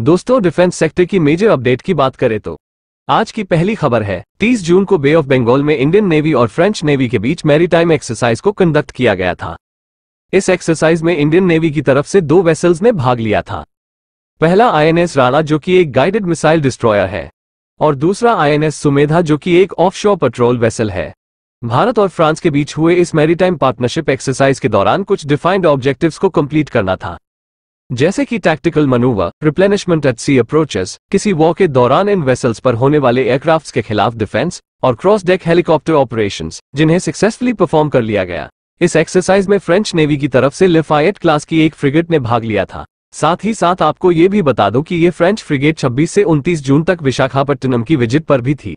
दोस्तों defence sector की major update की बात करें तो आज की पहली खबर है 30 जून को बे ऑफ बंगाल में इंडियन नेवी और फ्रेंच नेवी के बीच मैरीटाइम एक्सरसाइज को कंडक्ट किया गया था इस एक्सरसाइज में इंडियन नेवी की तरफ से दो वेसल्स ने भाग लिया था पहला आईएनएस राणा जो कि एक गाइडेड मिसाइल डिस्ट्रॉयर है और दूसरा आईएनएस सुमेधा जो कि एक ऑफशोर पेट्रोल वेसल है भारत और फ्रांस के बीच हुए इस मैरीटाइम पार्टनरशिप एक्सरसाइज के दौरान कुछ डिफाइंड ऑब्जेक्टिव्स को कंप्लीट करना था जैसे कि tactical manoeuvre replenishment at sea approaches किसी वॉर के दौरान इन वेसल्स पर होने वाले एयरक्राफ्ट के खिलाफ डिफेंस और क्रॉस डेक हेलीकॉप्टर ऑपरेशन जिन्हें सक्सेसफुली परफॉर्म कर लिया गया इस एक्सरसाइज में फ्रेंच नेवी की तरफ से लिफायट क्लास की एक फ्रिगेट ने भाग लिया था साथ ही साथ आपको ये भी बता दो कि ये फ्रेंच फ्रिगेट 26 से 29 जून तक विशाखापट्टनम की विजिट पर भी थी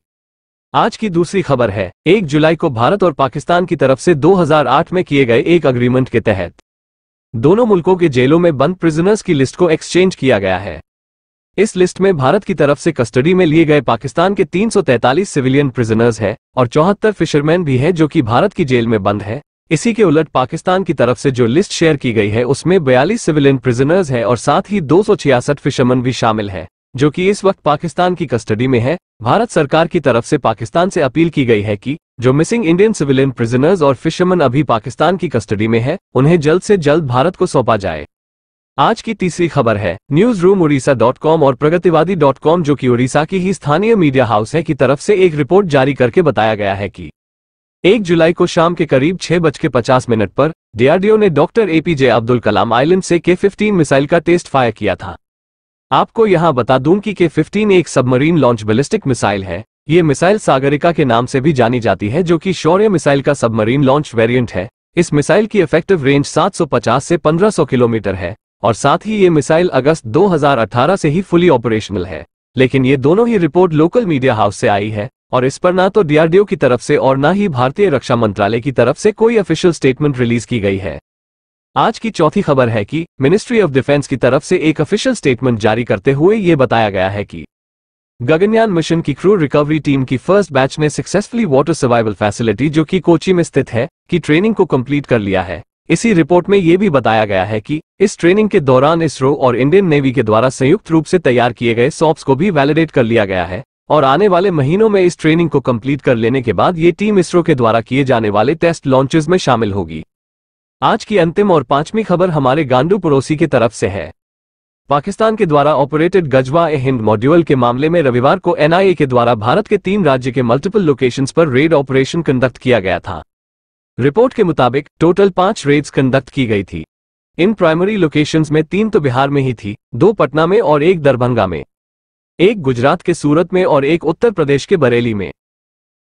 आज की दूसरी खबर है 1 जुलाई को भारत और पाकिस्तान की तरफ से 2008 में किए गए एक अग्रीमेंट के तहत दोनों मुल्कों के जेलों में बंद प्रिजनर्स की लिस्ट को एक्सचेंज किया गया है इस लिस्ट में भारत की तरफ से कस्टडी में लिए गए पाकिस्तान के 343 सिविलियन प्रिजनर्स हैं और चौहत्तर फिशरमैन भी हैं जो कि भारत की जेल में बंद हैं इसी के उलट पाकिस्तान की तरफ से जो लिस्ट शेयर की गई है उसमें बयालीस सिविलियन प्रिजनर्स हैं और साथ ही दो फिशरमैन भी शामिल हैं जो कि इस वक्त पाकिस्तान की कस्टडी में है भारत सरकार की तरफ से पाकिस्तान से अपील की गई है कि जो मिसिंग इंडियन सिविलियन प्रिजनर्स और फिशरमैन अभी पाकिस्तान की कस्टडी में है उन्हें जल्द से जल्द भारत को सौंपा जाए आज की तीसरी खबर है newsroom Orissa dot com और प्रगतिवादी डॉट कॉम जो कि उड़ीसा की ही स्थानीय मीडिया हाउस है की तरफ से एक रिपोर्ट जारी करके बताया गया है कि एक जुलाई को शाम के करीब छह बज के पचास मिनट पर डीआरडीओ ने doctor APJ Abdul Kalam island से के फिफ्टीन मिसाइल का टेस्ट फायर किया था आपको यहां बता दूं कि के फिफ्टीन एक सबमरीन लॉन्च बैलिस्टिक मिसाइल है ये मिसाइल सागरिका के नाम से भी जानी जाती है जो कि शौर्य मिसाइल का सबमरीन लॉन्च वेरिएंट है इस मिसाइल की इफेक्टिव रेंज 750 से 1500 किलोमीटर है और साथ ही ये मिसाइल अगस्त 2018 से ही फुली ऑपरेशनल है लेकिन ये दोनों ही रिपोर्ट लोकल मीडिया हाउस से आई है और इस पर ना तो डीआरडीओ की तरफ से और ना ही भारतीय रक्षा मंत्रालय की तरफ से कोई ऑफिशियल स्टेटमेंट रिलीज की गई है आज की चौथी खबर है कि मिनिस्ट्री ऑफ डिफेंस की तरफ से एक ऑफिशियल स्टेटमेंट जारी करते हुए ये बताया गया है कि गगनयान मिशन की क्रू रिकवरी टीम की फर्स्ट बैच ने सक्सेसफुली वाटर सर्वाइवल फैसिलिटी जो कि कोची में स्थित है की ट्रेनिंग को कंप्लीट कर लिया है इसी रिपोर्ट में ये भी बताया गया है कि इस ट्रेनिंग के दौरान इसरो और इंडियन नेवी के द्वारा संयुक्त रूप से तैयार किए गए सॉप्स को भी वैलिडेट कर लिया गया है और आने वाले महीनों में इस ट्रेनिंग को कंप्लीट कर लेने के बाद ये टीम इसरो के द्वारा किए जाने वाले टेस्ट लॉन्चेस में शामिल होगी आज की अंतिम और पांचवी खबर हमारे गांडू पड़ोसी की तरफ से है पाकिस्तान के द्वारा ऑपरेटेड गजवा ए हिंद मॉड्यूल के मामले में रविवार को एनआईए के द्वारा भारत के तीन राज्य के मल्टीपल लोकेशंस पर रेड ऑपरेशन कंडक्ट किया गया था रिपोर्ट के मुताबिक टोटल पांच रेड्स कंडक्ट की गई थी इन प्राइमरी लोकेशंस में तीन तो बिहार में ही थी दो पटना में और एक दरभंगा में एक गुजरात के सूरत में और एक उत्तर प्रदेश के बरेली में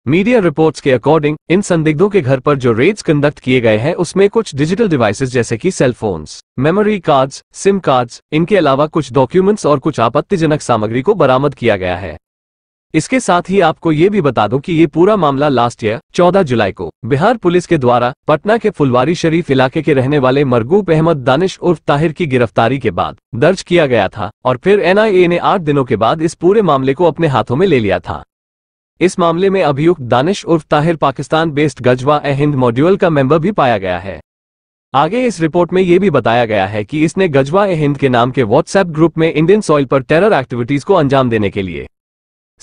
मीडिया रिपोर्ट्स के अकॉर्डिंग इन संदिग्धों के घर पर जो रेड्स कंडक्ट किए गए हैं उसमें कुछ डिजिटल डिवाइसेस जैसे कि cellphones memory cards SIM cards इनके अलावा कुछ डॉक्यूमेंट्स और कुछ आपत्तिजनक सामग्री को बरामद किया गया है इसके साथ ही आपको ये भी बता दूं कि ये पूरा मामला लास्ट ईयर चौदह जुलाई को बिहार पुलिस के द्वारा पटना के फुलवारी शरीफ इलाके के रहने वाले मरगूब अहमद दानिश उर्फ ताहिर की गिरफ्तारी के बाद दर्ज किया गया था और फिर एनआईए ने आठ दिनों के बाद इस पूरे मामले को अपने हाथों में ले लिया था इस मामले में अभियुक्त दानिश उर्फ ताहिर पाकिस्तान बेस्ड गजवा ए हिंद मॉड्यूल का मेंबर भी पाया गया है आगे इस रिपोर्ट में यह भी बताया गया है कि इसने गजवा ए हिंद के नाम के व्हाट्सएप ग्रुप में इंडियन सॉइल पर टेरर एक्टिविटीज को अंजाम देने के लिए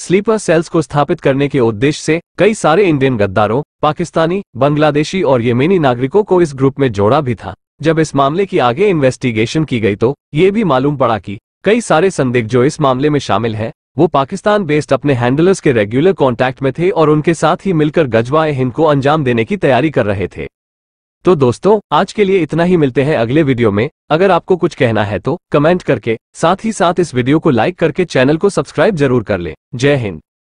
स्लीपर सेल्स को स्थापित करने के उद्देश्य से कई सारे इंडियन गद्दारों पाकिस्तानी बांग्लादेशी और येमेनी नागरिकों को इस ग्रुप में जोड़ा भी था जब इस मामले की आगे इन्वेस्टिगेशन की गई तो ये भी मालूम पड़ा कि कई सारे संदिग्ध जो इस मामले में शामिल हैं वो पाकिस्तान बेस्ड अपने हैंडलर्स के रेगुलर कांटेक्ट में थे और उनके साथ ही मिलकर गजवाए हिंद को अंजाम देने की तैयारी कर रहे थे तो दोस्तों आज के लिए इतना ही मिलते हैं अगले वीडियो में अगर आपको कुछ कहना है तो कमेंट करके साथ ही साथ इस वीडियो को लाइक करके चैनल को सब्सक्राइब जरूर कर ले जय हिंद